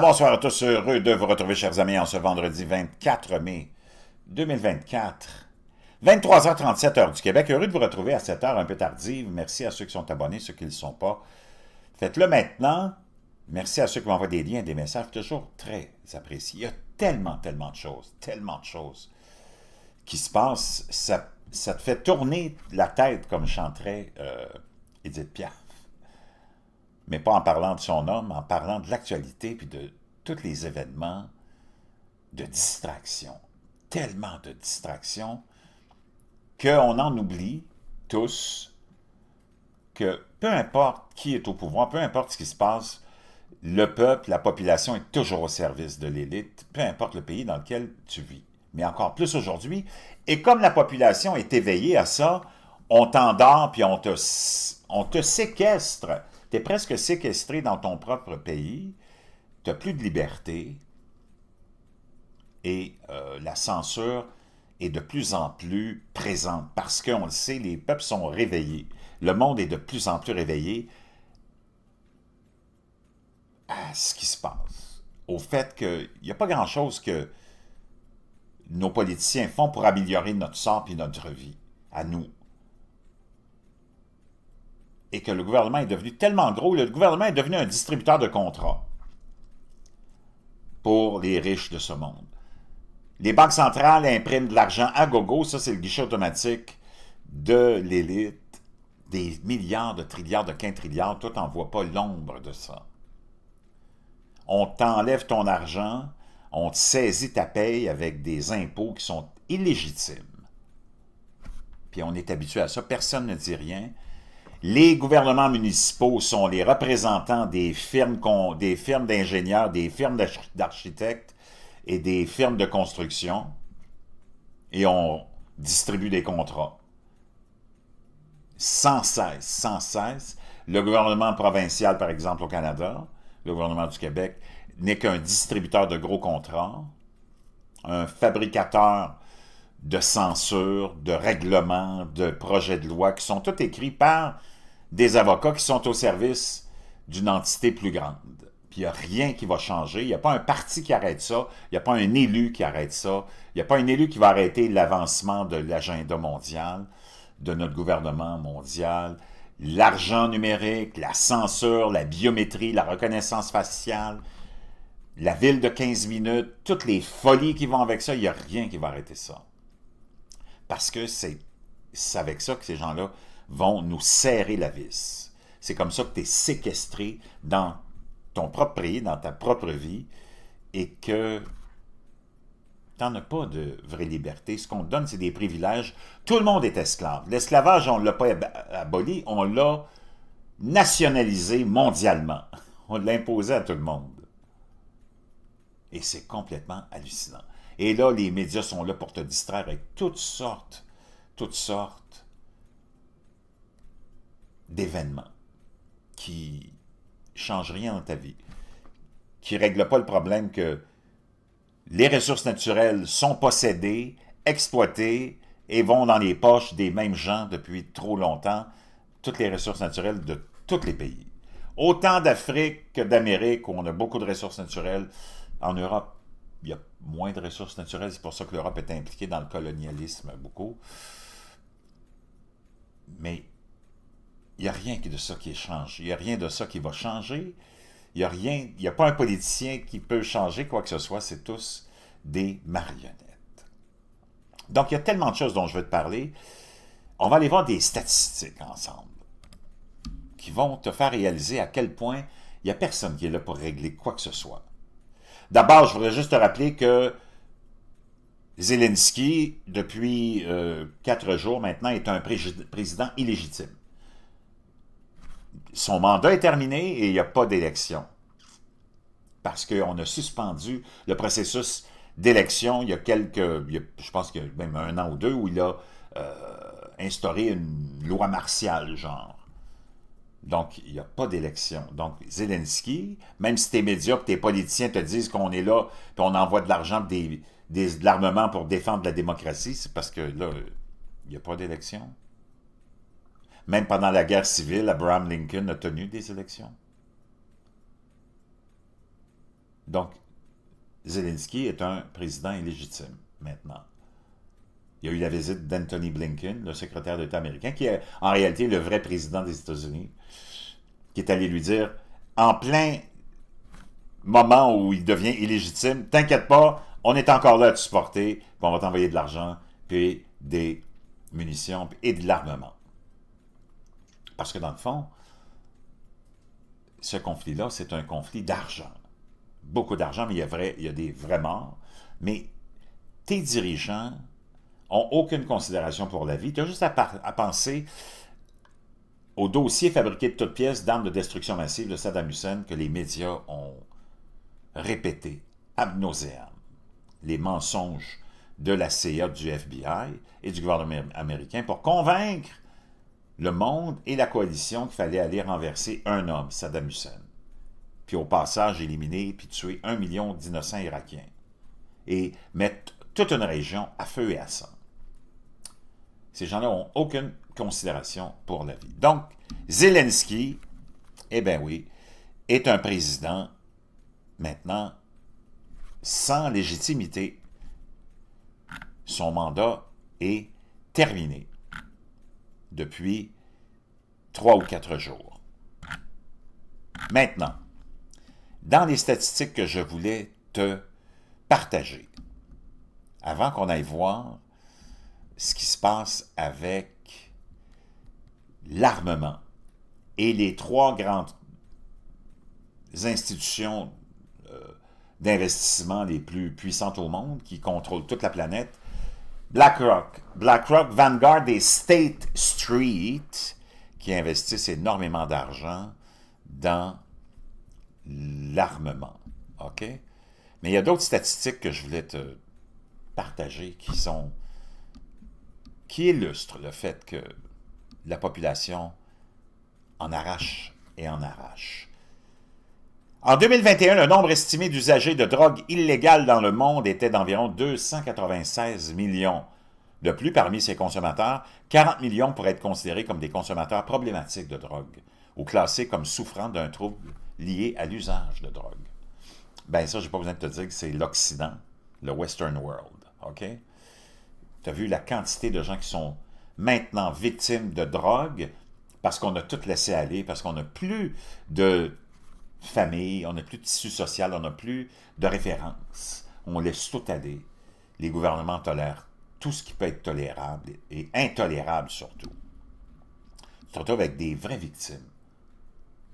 Bonsoir, à tous. Heureux de vous retrouver, chers amis, en ce vendredi 24 mai 2024. 23h37 du Québec. Heureux de vous retrouver à cette heure un peu tardive. Merci à ceux qui sont abonnés, ceux qui ne le sont pas. Faites-le maintenant. Merci à ceux qui m'envoient des liens, des messages, toujours très apprécié, Il y a tellement, tellement de choses, tellement de choses qui se passent. Ça, ça te fait tourner la tête comme chanterait euh, Edith Pierre mais pas en parlant de son homme, en parlant de l'actualité puis de tous les événements de distraction. Tellement de distraction qu'on en oublie tous que peu importe qui est au pouvoir, peu importe ce qui se passe, le peuple, la population est toujours au service de l'élite, peu importe le pays dans lequel tu vis. Mais encore plus aujourd'hui. Et comme la population est éveillée à ça, on t'endort puis on te, on te séquestre tu es presque séquestré dans ton propre pays, tu n'as plus de liberté et euh, la censure est de plus en plus présente parce qu'on le sait, les peuples sont réveillés. Le monde est de plus en plus réveillé à ce qui se passe, au fait qu'il n'y a pas grand-chose que nos politiciens font pour améliorer notre sort et notre vie, à nous, et que le gouvernement est devenu tellement gros, le gouvernement est devenu un distributeur de contrats pour les riches de ce monde. Les banques centrales impriment de l'argent à gogo, ça c'est le guichet automatique de l'élite, des milliards, de trilliards, de quintrilliards, toi n'en vois pas l'ombre de ça. On t'enlève ton argent, on te saisit ta paye avec des impôts qui sont illégitimes. Puis on est habitué à ça, personne ne dit rien, les gouvernements municipaux sont les représentants des firmes des firmes d'ingénieurs, des firmes d'architectes et des firmes de construction et on distribue des contrats. Sans cesse, sans cesse. Le gouvernement provincial, par exemple, au Canada, le gouvernement du Québec, n'est qu'un distributeur de gros contrats, un fabricateur de censures, de règlements, de projets de loi qui sont tous écrits par des avocats qui sont au service d'une entité plus grande. Puis il n'y a rien qui va changer. Il n'y a pas un parti qui arrête ça. Il n'y a pas un élu qui arrête ça. Il n'y a pas un élu qui va arrêter l'avancement de l'agenda mondial, de notre gouvernement mondial, l'argent numérique, la censure, la biométrie, la reconnaissance faciale, la ville de 15 minutes, toutes les folies qui vont avec ça. Il n'y a rien qui va arrêter ça. Parce que c'est avec ça que ces gens-là vont nous serrer la vis. C'est comme ça que tu es séquestré dans ton propre pays, dans ta propre vie, et que n'en as pas de vraie liberté. Ce qu'on te donne, c'est des privilèges. Tout le monde est esclave. L'esclavage, on ne l'a pas aboli, on l'a nationalisé mondialement. On imposé à tout le monde. Et c'est complètement hallucinant. Et là, les médias sont là pour te distraire avec toutes sortes, toutes sortes d'événements qui changent rien dans ta vie, qui ne règlent pas le problème que les ressources naturelles sont possédées, exploitées et vont dans les poches des mêmes gens depuis trop longtemps, toutes les ressources naturelles de tous les pays. Autant d'Afrique que d'Amérique où on a beaucoup de ressources naturelles, en Europe, il y a moins de ressources naturelles. C'est pour ça que l'Europe est impliquée dans le colonialisme beaucoup. Mais il n'y a rien de ça qui changé, Il n'y a rien de ça qui va changer. Il n'y a rien, il n'y a pas un politicien qui peut changer quoi que ce soit. C'est tous des marionnettes. Donc, il y a tellement de choses dont je veux te parler. On va aller voir des statistiques ensemble qui vont te faire réaliser à quel point il n'y a personne qui est là pour régler quoi que ce soit. D'abord, je voudrais juste te rappeler que Zelensky, depuis euh, quatre jours maintenant, est un président illégitime son mandat est terminé et il n'y a pas d'élection. Parce qu'on a suspendu le processus d'élection il y a quelques, qu'il y a, je pense que même un an ou deux, où il a euh, instauré une loi martiale, genre. Donc, il n'y a pas d'élection. Donc, Zelensky, même si tes médias tes politiciens te disent qu'on est là, et on envoie de l'argent, des, de l'armement pour défendre la démocratie, c'est parce que là, il n'y a pas d'élection. Même pendant la guerre civile, Abraham Lincoln a tenu des élections. Donc, Zelensky est un président illégitime maintenant. Il y a eu la visite d'Anthony Blinken, le secrétaire d'État américain, qui est en réalité le vrai président des États-Unis, qui est allé lui dire, en plein moment où il devient illégitime, t'inquiète pas, on est encore là à te supporter, on va t'envoyer de l'argent, puis des munitions et de l'armement. Parce que dans le fond, ce conflit-là, c'est un conflit d'argent. Beaucoup d'argent, mais il y, a des vrais morts. Mais tes dirigeants ont aucune considération pour la vie. Tu as juste à, penser au dossier fabriqué de toutes pièces d'armes de destruction massive de Saddam Hussein que les médias ont répété ab Les mensonges de la CIA, du FBI et du gouvernement américain pour convaincre le monde et la coalition qu'il fallait aller renverser un homme, Saddam Hussein, puis au passage éliminer puis tuer un million d'innocents irakiens, et mettre toute une région à feu et à sang. Ces gens-là n'ont aucune considération pour la vie. Donc, Zelensky, eh bien oui, est un président maintenant sans légitimité. Son mandat est terminé depuis trois ou quatre jours. Maintenant, dans les statistiques que je voulais te partager, avant qu'on aille voir ce qui se passe avec l'armement et les trois grandes institutions euh, d'investissement les plus puissantes au monde qui contrôlent toute la planète, BlackRock. BlackRock, Vanguard et State Street, qui investissent énormément d'argent dans l'armement. OK? Mais il y a d'autres statistiques que je voulais te partager qui sont qui illustrent le fait que la population en arrache et en arrache. En 2021, le nombre estimé d'usagers de drogues illégale dans le monde était d'environ 296 millions. De plus, parmi ces consommateurs, 40 millions pourraient être considérés comme des consommateurs problématiques de drogue ou classés comme souffrant d'un trouble lié à l'usage de drogue. Ben ça, je n'ai pas besoin de te dire que c'est l'Occident, le Western World, OK? Tu as vu la quantité de gens qui sont maintenant victimes de drogue parce qu'on a tout laissé aller, parce qu'on n'a plus de famille, on n'a plus de tissu social, on n'a plus de référence. On laisse tout aller. Les gouvernements tolèrent tout ce qui peut être tolérable et intolérable surtout. Surtout avec des vraies victimes.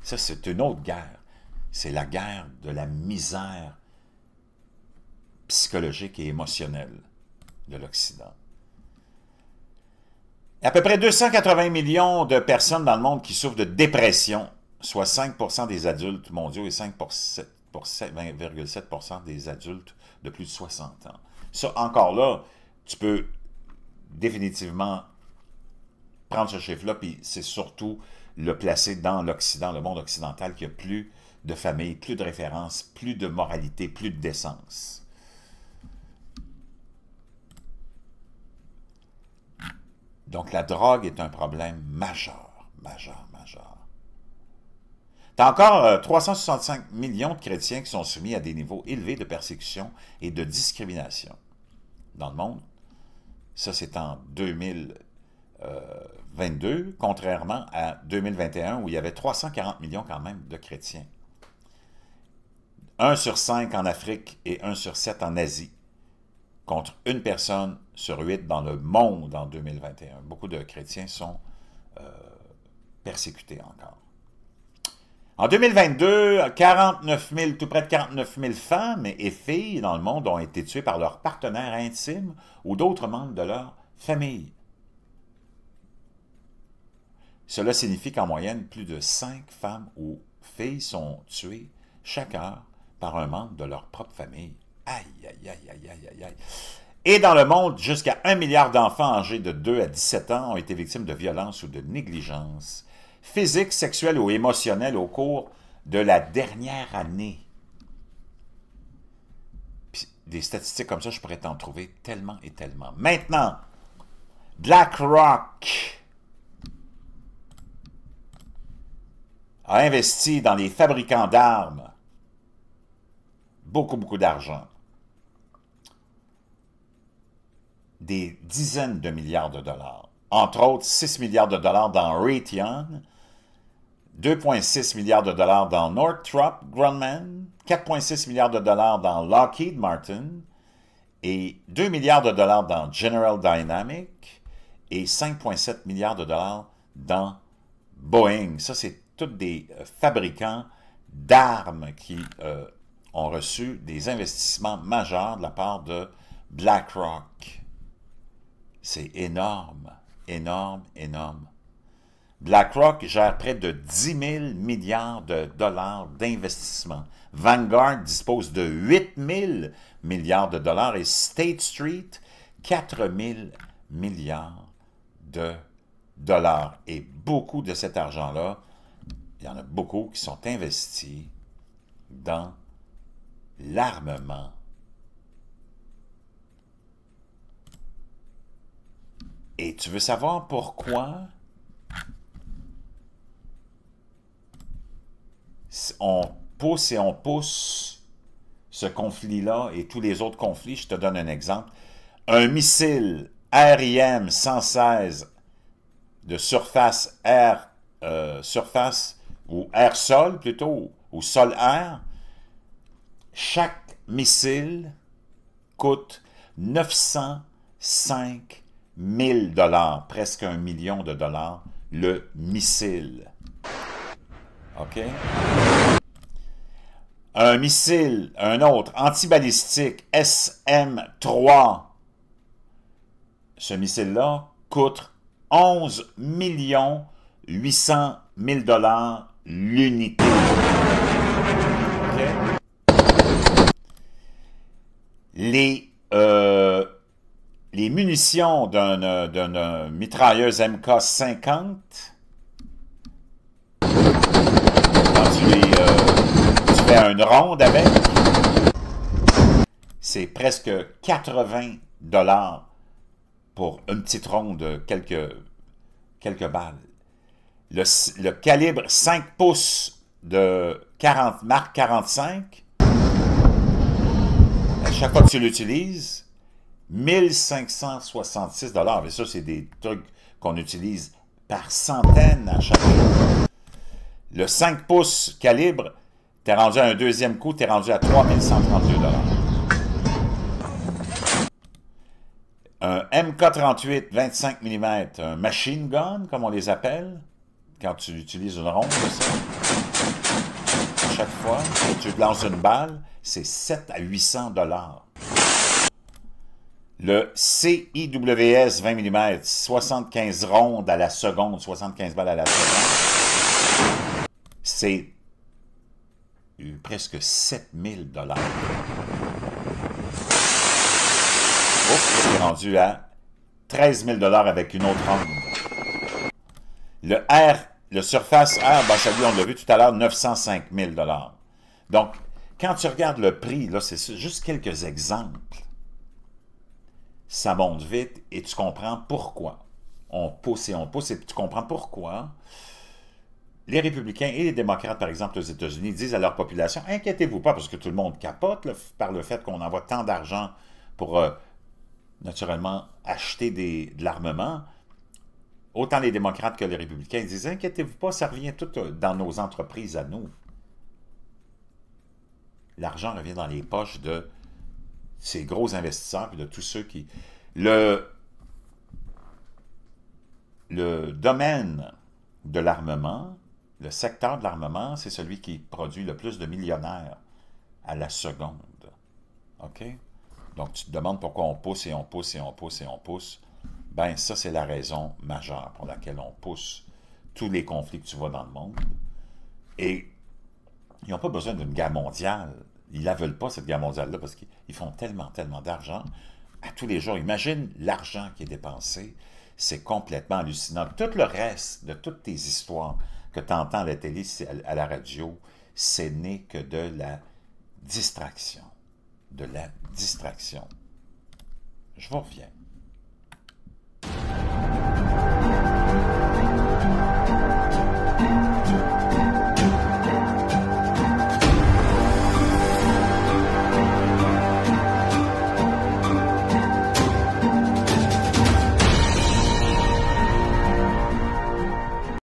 Ça, c'est une autre guerre. C'est la guerre de la misère psychologique et émotionnelle de l'Occident. À peu près 280 millions de personnes dans le monde qui souffrent de dépression soit 5 des adultes mondiaux et 5,7 des adultes de plus de 60 ans. Ça, encore là, tu peux définitivement prendre ce chiffre-là, puis c'est surtout le placer dans l'Occident, le monde occidental, qui a plus de famille, plus de références, plus de moralité, plus de décence. Donc la drogue est un problème majeur, majeur, majeur. T'as encore 365 euh, millions de chrétiens qui sont soumis à des niveaux élevés de persécution et de discrimination dans le monde. Ça, c'est en 2022, euh, contrairement à 2021 où il y avait 340 millions quand même de chrétiens. 1 sur cinq en Afrique et 1 sur 7 en Asie, contre une personne sur 8 dans le monde en 2021. Beaucoup de chrétiens sont euh, persécutés encore. En 2022, 49 000, tout près de 49 000 femmes et filles dans le monde ont été tuées par leurs partenaires intimes ou d'autres membres de leur famille. Cela signifie qu'en moyenne, plus de 5 femmes ou filles sont tuées chaque heure par un membre de leur propre famille. Aïe, aïe, aïe, aïe, aïe, Et dans le monde, jusqu'à 1 milliard d'enfants âgés de 2 à 17 ans ont été victimes de violences ou de négligence physique, sexuelle ou émotionnelle au cours de la dernière année. des statistiques comme ça, je pourrais t'en trouver tellement et tellement. Maintenant, BlackRock a investi dans les fabricants d'armes beaucoup, beaucoup d'argent. Des dizaines de milliards de dollars. Entre autres, 6 milliards de dollars dans Raytheon, 2,6 milliards de dollars dans Northrop Grumman, 4,6 milliards de dollars dans Lockheed Martin et 2 milliards de dollars dans General Dynamic et 5,7 milliards de dollars dans Boeing. Ça, c'est tous des euh, fabricants d'armes qui euh, ont reçu des investissements majeurs de la part de BlackRock. C'est énorme, énorme, énorme. BlackRock gère près de 10 000 milliards de dollars d'investissement. Vanguard dispose de 8 000 milliards de dollars et State Street, 4 000 milliards de dollars. Et beaucoup de cet argent-là, il y en a beaucoup qui sont investis dans l'armement Et tu veux savoir pourquoi on pousse et on pousse ce conflit-là et tous les autres conflits. Je te donne un exemple. Un missile RIM-116 de surface air, euh, surface ou air-sol plutôt, ou sol-air, chaque missile coûte 905 000 dollars, presque un million de dollars, le missile. Un missile, un autre, antibalistique, SM-3. Ce missile-là coûte 11 800 000 dollars l'unité. Les, euh, les munitions d'une euh, euh, mitrailleuse MK-50 une ronde avec, c'est presque 80 dollars pour une petite ronde de quelques, quelques balles. Le, calibre 5 pouces de 40 marque 45, à chaque fois que tu l'utilises, 1566 dollars. Mais ça, c'est des trucs qu'on utilise par centaines à chaque fois. Le 5 pouces calibre T'es rendu à un deuxième coup, t'es rendu à 3132 Un MK38 25 mm, un machine gun, comme on les appelle, quand tu utilises une ronde, À chaque fois que tu lances une balle, c'est 7 à 800 Le CIWS 20 mm, 75 rondes à la seconde, 75 balles à la seconde, c'est presque 7000 dollars. Oups, rendu à 13 000 dollars avec une autre onde. Le R, le Surface R, ben on l'a vu tout à l'heure, 905 000 dollars. Donc, quand tu regardes le prix, là, c'est juste quelques exemples. Ça monte vite et tu comprends pourquoi. On pousse et on pousse et tu comprends pourquoi les républicains et les démocrates, par exemple, aux États-Unis, disent à leur population, inquiétez-vous pas, parce que tout le monde capote par le fait qu'on envoie tant d'argent pour, euh, naturellement, acheter des, de l'armement. Autant les démocrates que les républicains disent, inquiétez-vous pas, ça revient tout euh, dans nos entreprises à nous. L'argent revient dans les poches de ces gros investisseurs et de tous ceux qui... Le, le domaine de l'armement le secteur de l'armement, c'est celui qui produit le plus de millionnaires à la seconde. OK? Donc, tu te demandes pourquoi on pousse et on pousse et on pousse et on pousse. Ben, ça, c'est la raison majeure pour laquelle on pousse tous les conflits que tu vois dans le monde. Et ils n'ont pas besoin d'une guerre mondiale. Ils la veulent pas, cette guerre mondiale-là, parce qu'ils font tellement, tellement d'argent à tous les jours. Imagine l'argent qui est dépensé. C'est complètement hallucinant. Tout le reste de toutes tes histoires, que à la télé, à la radio, ce n'est que de la distraction. De la distraction. Je vous reviens.